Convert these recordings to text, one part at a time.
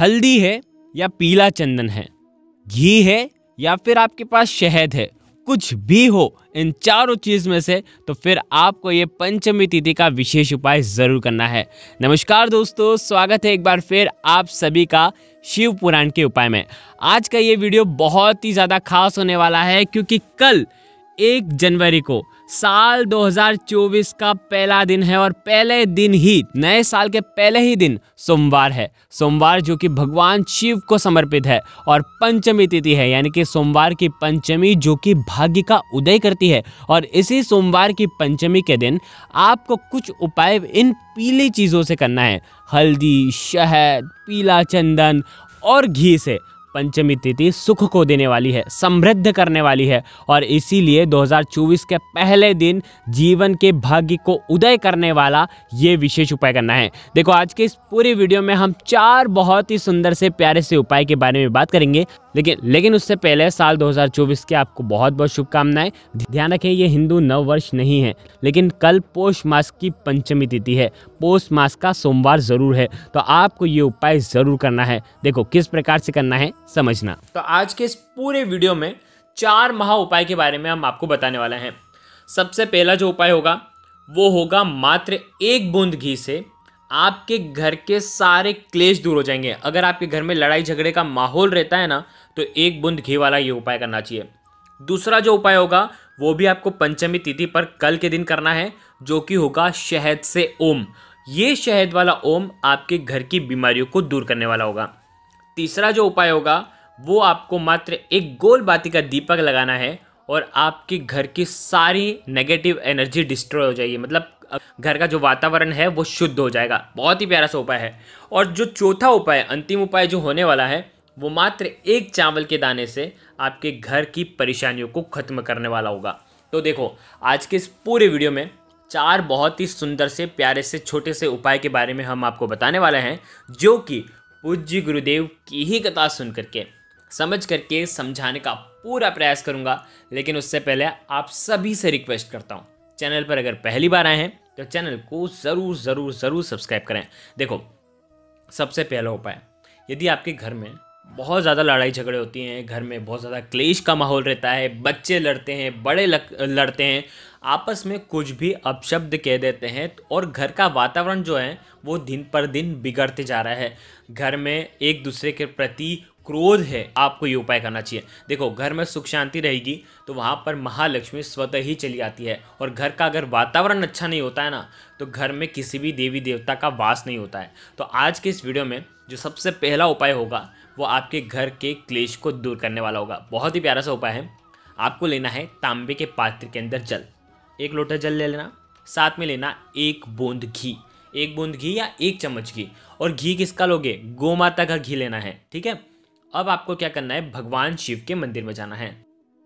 हल्दी है या पीला चंदन है घी है या फिर आपके पास शहद है कुछ भी हो इन चारों चीज़ में से तो फिर आपको ये पंचमी तिथि का विशेष उपाय ज़रूर करना है नमस्कार दोस्तों स्वागत है एक बार फिर आप सभी का शिव पुराण के उपाय में आज का ये वीडियो बहुत ही ज़्यादा खास होने वाला है क्योंकि कल एक जनवरी को साल 2024 का पहला दिन है और पहले दिन ही नए साल के पहले ही दिन सोमवार है सोमवार जो कि भगवान शिव को समर्पित है और पंचमी तिथि है यानी कि सोमवार की पंचमी जो कि भाग्य का उदय करती है और इसी सोमवार की पंचमी के दिन आपको कुछ उपाय इन पीली चीज़ों से करना है हल्दी शहद पीला चंदन और घी से पंचमी तिथि सुख को देने वाली है समृद्ध करने वाली है और इसीलिए 2024 के पहले दिन जीवन के भाग्य को उदय करने वाला ये विशेष उपाय करना है देखो आज के इस पूरी वीडियो में हम चार बहुत ही सुंदर से प्यारे से उपाय के बारे में बात करेंगे लेकिन लेकिन उससे पहले साल 2024 के आपको बहुत बहुत शुभकामनाएं ध्यान रखें ये हिंदू नव वर्ष नहीं है लेकिन कल पोष मास की पंचमी तिथि है पोष मास का सोमवार ज़रूर है तो आपको ये उपाय ज़रूर करना है देखो किस प्रकार से करना है समझना तो आज के इस पूरे वीडियो में चार महा उपाय के बारे में हम आपको बताने वाले हैं सबसे पहला जो उपाय होगा वो होगा मात्र एक बूंद घी से आपके घर के सारे क्लेश दूर हो जाएंगे अगर आपके घर में लड़ाई झगड़े का माहौल रहता है ना तो एक बूंद घी वाला ये उपाय करना चाहिए दूसरा जो उपाय होगा वो भी आपको पंचमी तिथि पर कल के दिन करना है जो कि होगा शहद से ओम ये शहद वाला ओम आपके घर की बीमारियों को दूर करने वाला होगा तीसरा जो उपाय होगा वो आपको मात्र एक गोल बाती का दीपक लगाना है और आपके घर की सारी नेगेटिव एनर्जी डिस्ट्रॉय हो जाएगी मतलब घर का जो वातावरण है वो शुद्ध हो जाएगा बहुत ही प्यारा सा उपाय है और जो चौथा उपाय अंतिम उपाय जो होने वाला है वो मात्र एक चावल के दाने से आपके घर की परेशानियों को ख़त्म करने वाला होगा तो देखो आज के इस पूरे वीडियो में चार बहुत ही सुंदर से प्यारे से छोटे से उपाय के बारे में हम आपको बताने वाले हैं जो कि पूज्य गुरुदेव की ही कथा सुन करके समझ करके समझाने का पूरा प्रयास करूँगा लेकिन उससे पहले आप सभी से रिक्वेस्ट करता हूँ चैनल पर अगर पहली बार आए हैं तो चैनल को ज़रूर ज़रूर ज़रूर सब्सक्राइब करें देखो सबसे पहला उपाय यदि आपके घर में बहुत ज़्यादा लड़ाई झगड़े होती हैं घर में बहुत ज़्यादा क्लेश का माहौल रहता है बच्चे लड़ते हैं बड़े लड़ते हैं आपस में कुछ भी अपशब्द कह देते हैं तो- और घर का वातावरण जो है वो दिन पर दिन बिगड़ते जा रहा है घर में एक दूसरे के प्रति क्रोध है आपको ये उपाय करना चाहिए देखो घर में सुख शांति रहेगी तो वहाँ पर महालक्ष्मी स्वतः ही चली आती है और घर का अगर वातावरण अच्छा नहीं होता है ना तो घर में किसी भी देवी देवता का वास नहीं होता है तो आज के इस वीडियो में जो सबसे पहला उपाय होगा वो आपके घर के क्लेश को दूर करने वाला होगा बहुत ही प्यारा सा उपाय है आपको लेना है तांबे के पात्र के अंदर जल एक लोटा जल ले लेना साथ में लेना एक बूंद घी एक बूंद घी या एक चम्मच घी और घी किसका लोगे गौ माता का घी लेना है ठीक है अब आपको क्या करना है भगवान शिव के मंदिर में जाना है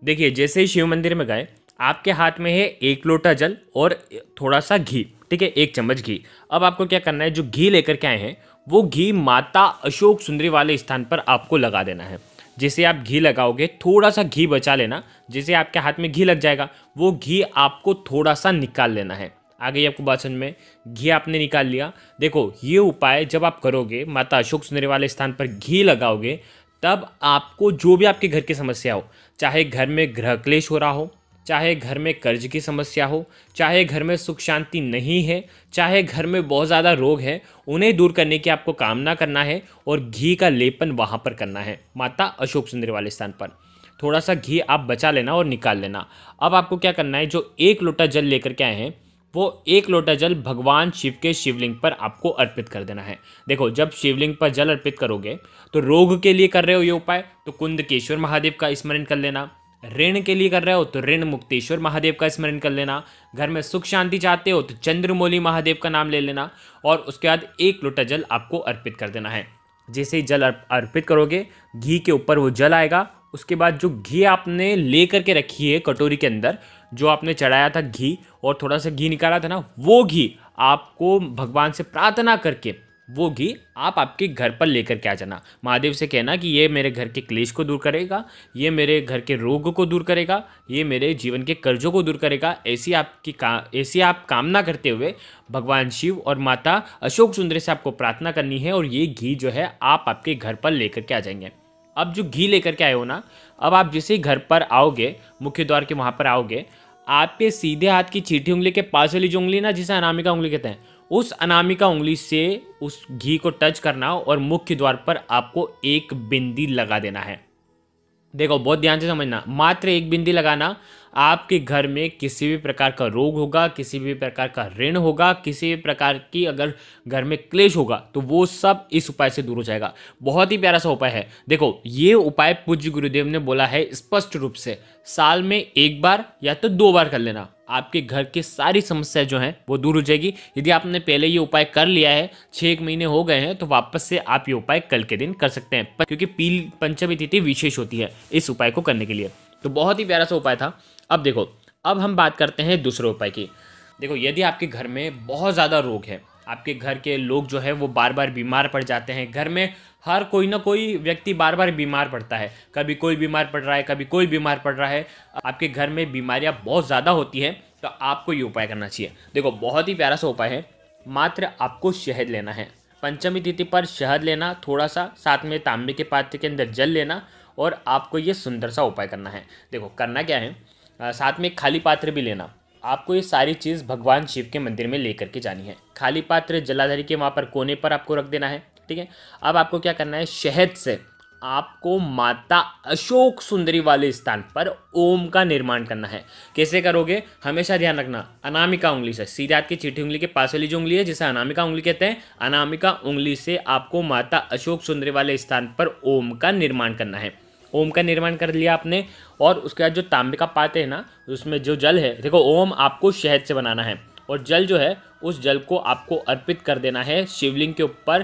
देखिए जैसे ही शिव मंदिर में गए आपके हाथ में है एक लोटा जल और थोड़ा सा घी ठीक है एक चम्मच घी अब आपको क्या करना है जो घी लेकर के आए हैं वो घी माता अशोक सुंदरी वाले स्थान पर आपको लगा देना है जिसे आप घी लगाओगे थोड़ा सा घी बचा लेना जिसे आपके हाथ में घी लग जाएगा वो घी आपको थोड़ा सा निकाल लेना है आ गई आपको बात समझ में घी आपने निकाल लिया देखो ये उपाय जब आप करोगे माता अशोक सुंदरी वाले स्थान पर घी लगाओगे तब आपको जो भी आपके घर की समस्या हो चाहे घर में ग्रह क्लेश हो रहा हो चाहे घर में कर्ज की समस्या हो चाहे घर में सुख शांति नहीं है चाहे घर में बहुत ज़्यादा रोग है उन्हें दूर करने की आपको कामना करना है और घी का लेपन वहाँ पर करना है माता अशोक सुंदर वाले स्थान पर थोड़ा सा घी आप बचा लेना और निकाल लेना अब आपको क्या करना है जो एक लोटा जल लेकर के आए हैं वो एक लोटा जल भगवान शिव के शिवलिंग पर आपको अर्पित कर देना है देखो जब शिवलिंग पर जल अर्पित करोगे तो रोग के लिए कर रहे हो ये उपाय तो कुंद केश्वर महादेव का स्मरण कर लेना ऋण के लिए कर रहे हो तो ऋण मुक्तेश्वर महादेव का स्मरण कर लेना घर में सुख शांति चाहते हो तो चंद्रमोली महादेव का नाम ले लेना और उसके बाद एक लोटा जल आपको अर्पित कर देना है जैसे ही जल अर्पित करोगे घी के ऊपर वो जल आएगा उसके बाद जो घी आपने ले करके रखी है कटोरी के अंदर जो आपने चढ़ाया था घी और थोड़ा सा घी निकाला था ना वो घी आपको भगवान से प्रार्थना करके वो घी आप आपके घर पर लेकर के आ जाना महादेव से कहना कि ये मेरे घर के क्लेश को दूर करेगा ये मेरे घर के रोग को दूर करेगा ये मेरे जीवन के कर्जों को दूर करेगा ऐसी आपकी का ऐसी आप कामना करते हुए भगवान शिव और माता अशोक सुंदर से आपको प्रार्थना करनी है और ये घी जो है आप आपके घर पर लेकर के आ जाएंगे अब जो घी लेकर के आए हो ना अब आप जैसे ही घर पर आओगे मुख्य द्वार के वहाँ पर आओगे आपके सीधे हाथ की चीठी उंगली के पास वाली जो उंगली ना जिसे अनामिका उंगली कहते हैं उस अनामिका उंगली से उस घी को टच करना और मुख्य द्वार पर आपको एक बिंदी लगा देना है देखो बहुत ध्यान से समझना मात्र एक बिंदी लगाना आपके घर में किसी भी प्रकार का रोग होगा किसी भी प्रकार का ऋण होगा किसी भी प्रकार की अगर घर में क्लेश होगा तो वो सब इस उपाय से दूर हो जाएगा बहुत ही प्यारा सा उपाय है देखो ये उपाय पूज्य गुरुदेव ने बोला है स्पष्ट रूप से साल में एक बार या तो दो बार कर लेना आपके घर की सारी समस्या जो है वो दूर हो जाएगी यदि आपने पहले ये उपाय कर लिया है छः एक महीने हो गए हैं तो वापस से आप ये उपाय कल के दिन कर सकते हैं क्योंकि पील पंचमी तिथि विशेष होती है इस उपाय को करने के लिए तो बहुत ही प्यारा सा उपाय था अब देखो अब हम बात करते हैं दूसरे उपाय की देखो यदि आपके घर में बहुत ज़्यादा रोग है आपके घर के लोग जो है वो बार बार बीमार पड़ जाते हैं घर में हर कोई ना कोई व्यक्ति बार बार बीमार पड़ता है कभी कोई बीमार पड़ रहा है कभी कोई बीमार पड़ रहा है आपके घर में बीमारियाँ बहुत ज़्यादा होती हैं तो आपको ये उपाय करना चाहिए देखो बहुत ही प्यारा सा उपाय है मात्र आपको शहद लेना है पंचमी तिथि पर शहद लेना थोड़ा सा साथ में तांबे के पात्र के अंदर जल लेना और आपको ये सुंदर सा उपाय करना है देखो करना क्या है आ, साथ में खाली पात्र भी लेना आपको ये सारी चीज़ भगवान शिव के मंदिर में लेकर के जानी है खाली पात्र जलाधारी के वहाँ पर कोने पर आपको रख देना है ठीक है अब आपको क्या करना है शहद से आपको माता अशोक सुंदरी वाले स्थान पर ओम का निर्माण करना है कैसे करोगे हमेशा ध्यान रखना अनामिका उंगली से सीधे हाथ की चीठी उंगली के पास वाली जो उंगली है जिसे अनामिका उंगली कहते हैं अनामिका उंगली से आपको माता अशोक सुंदरी वाले स्थान पर ओम का निर्माण करना है ओम का निर्माण कर लिया आपने और उसके बाद जो तांबे का पाते हैं ना उसमें जो जल है देखो ओम आपको शहद से बनाना है और जल जो है उस जल को आपको अर्पित कर देना है शिवलिंग के ऊपर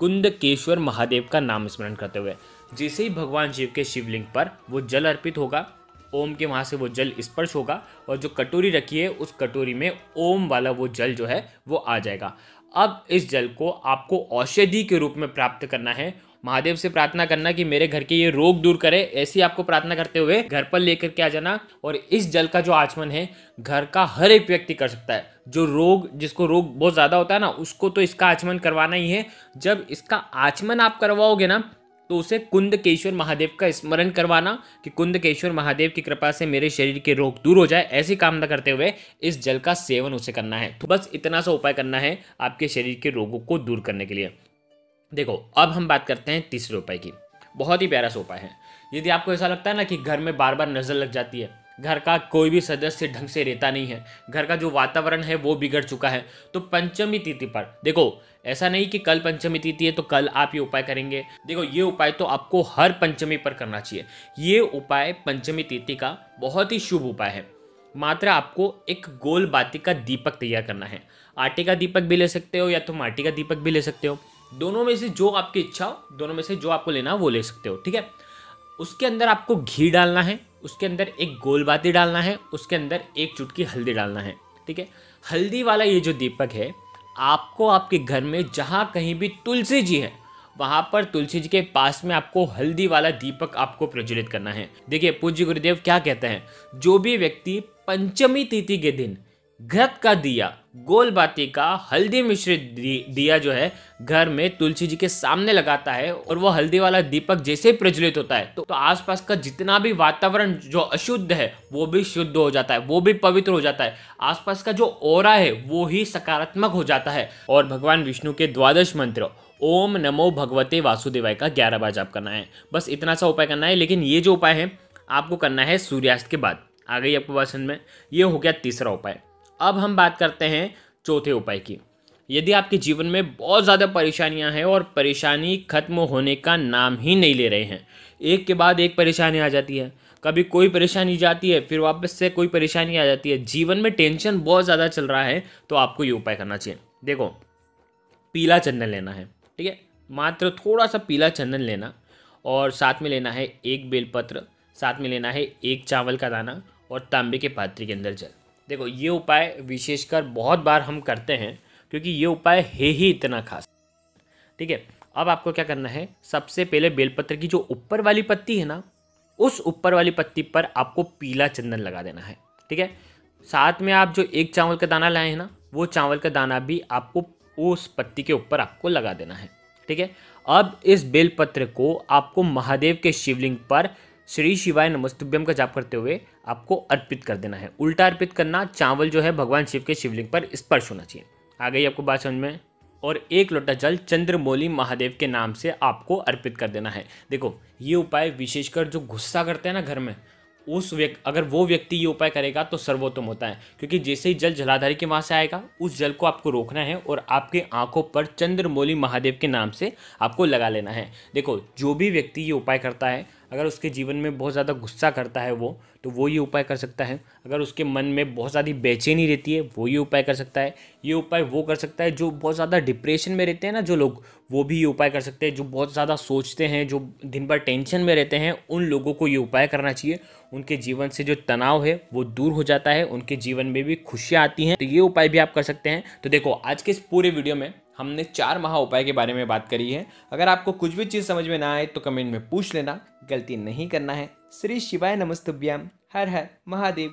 कुंद केश्वर महादेव का नाम स्मरण करते हुए जैसे ही भगवान शिव के शिवलिंग पर वो जल अर्पित होगा ओम के वहाँ से वो जल स्पर्श होगा और जो कटोरी रखी है उस कटोरी में ओम वाला वो जल जो है वो आ जाएगा अब इस जल को आपको औषधि के रूप में प्राप्त करना है महादेव से प्रार्थना करना कि मेरे घर के ये रोग दूर करे ऐसी आपको प्रार्थना करते हुए घर पर लेकर के आ जाना और इस जल का जो आचमन है घर का हर एक व्यक्ति कर सकता है जो रोग जिसको रोग बहुत ज़्यादा होता है ना उसको तो इसका आचमन करवाना ही है जब इसका आचमन आप करवाओगे ना तो उसे कुंद केश्वर महादेव का स्मरण करवाना कि कुंद केश्वर महादेव की कृपा से मेरे शरीर के रोग दूर हो जाए ऐसी कामना करते हुए इस जल का सेवन उसे करना है तो बस इतना सा उपाय करना है आपके शरीर के रोगों को दूर करने के लिए देखो अब हम बात करते हैं तीसरे उपाय की बहुत ही प्यारा सोपा है यदि आपको ऐसा लगता है ना कि घर में बार बार नज़र लग जाती है घर का कोई भी सदस्य ढंग से रहता नहीं है घर का जो वातावरण है वो बिगड़ चुका है तो पंचमी तिथि पर देखो ऐसा नहीं कि कल पंचमी तिथि है तो कल आप ये उपाय करेंगे देखो ये उपाय तो आपको हर पंचमी पर करना चाहिए ये उपाय पंचमी तिथि का बहुत ही शुभ उपाय है मात्र आपको एक गोल बाती का दीपक तैयार करना है आटे का दीपक भी ले सकते हो या तो माटी का दीपक भी ले सकते हो दोनों में से जो आपकी इच्छा हो दोनों में से जो आपको लेना हो वो ले सकते हो ठीक है उसके अंदर आपको घी डालना है उसके अंदर एक गोलबाती डालना है उसके अंदर एक चुटकी हल्दी डालना है ठीक है हल्दी वाला ये जो दीपक है आपको आपके घर में जहाँ कहीं भी तुलसी जी है वहाँ पर तुलसी जी के पास में आपको हल्दी वाला दीपक आपको प्रज्वलित करना है देखिए पूज्य गुरुदेव क्या कहते हैं जो भी व्यक्ति पंचमी तिथि के दिन घृत का दिया गोलबाती का हल्दी मिश्रित दिया जो है घर में तुलसी जी के सामने लगाता है और वो हल्दी वाला दीपक जैसे प्रज्वलित होता है तो, तो आसपास का जितना भी वातावरण जो अशुद्ध है वो भी शुद्ध हो जाता है वो भी पवित्र हो जाता है आसपास का जो ओरा है वो ही सकारात्मक हो जाता है और भगवान विष्णु के द्वादश मंत्र ओम नमो भगवते वासुदेवाय का ग्यारह बार जाप करना है बस इतना सा उपाय करना है लेकिन ये जो उपाय है आपको करना है सूर्यास्त के बाद आ गई आपको वासन में ये हो गया तीसरा उपाय अब हम बात करते हैं चौथे उपाय की यदि आपके जीवन में बहुत ज़्यादा परेशानियां हैं और परेशानी खत्म होने का नाम ही नहीं ले रहे हैं एक के बाद एक परेशानी आ जाती है कभी कोई परेशानी जाती है फिर वापस से कोई परेशानी आ जाती है जीवन में टेंशन बहुत ज़्यादा चल रहा है तो आपको ये उपाय करना चाहिए देखो पीला चंदन लेना है ठीक है मात्र थोड़ा सा पीला चंदन लेना और साथ में लेना है एक बेलपत्र साथ में लेना है एक चावल का दाना और तांबे के पात्र के अंदर जल देखो ये उपाय विशेषकर बहुत बार हम करते हैं क्योंकि ये उपाय है ही इतना खास ठीक है अब आपको क्या करना है सबसे पहले बेलपत्र की जो ऊपर वाली पत्ती है ना उस ऊपर वाली पत्ती पर आपको पीला चंदन लगा देना है ठीक है साथ में आप जो एक चावल का दाना लाए हैं ना वो चावल का दाना भी आपको उस पत्ती के ऊपर आपको लगा देना है ठीक है अब इस बेलपत्र को आपको महादेव के शिवलिंग पर श्री शिवाय नमस्तुभ्यम का जाप करते हुए आपको अर्पित कर देना है उल्टा अर्पित करना चावल जो है भगवान शिव के शिवलिंग पर स्पर्श होना चाहिए आ गई आपको बात समझ में और एक लोटा जल चंद्रमोली महादेव के नाम से आपको अर्पित कर देना है देखो ये उपाय विशेषकर जो गुस्सा करते हैं ना घर में उस व्यक्ति अगर वो व्यक्ति ये उपाय करेगा तो सर्वोत्तम होता है क्योंकि जैसे ही जल जलाधारी के वहाँ से आएगा उस जल को आपको रोकना है और आपके आंखों पर चंद्रमोली महादेव के नाम से आपको लगा लेना है देखो जो भी व्यक्ति ये उपाय करता है अगर उसके जीवन में बहुत ज़्यादा गुस्सा करता है वो तो वो ये उपाय कर सकता है अगर उसके मन में बहुत ज़्यादा बेचैनी रहती है वो ये उपाय कर सकता है ये उपाय वो कर सकता है जो बहुत ज़्यादा डिप्रेशन में रहते हैं ना जो लोग वो भी ये उपाय कर सकते हैं जो बहुत ज़्यादा सोचते हैं जो दिन भर टेंशन में रहते हैं उन लोगों को ये उपाय करना चाहिए उनके जीवन से जो तनाव है वो दूर हो जाता है उनके जीवन में भी खुशियाँ आती हैं तो ये उपाय भी आप कर सकते हैं तो देखो आज के इस पूरे वीडियो में हमने चार महा उपाय के बारे में बात करी है अगर आपको कुछ भी चीज़ समझ में ना आए तो कमेंट में पूछ लेना गलती नहीं करना है श्री शिवाय नमस्तुभ्याम हर हर महादेव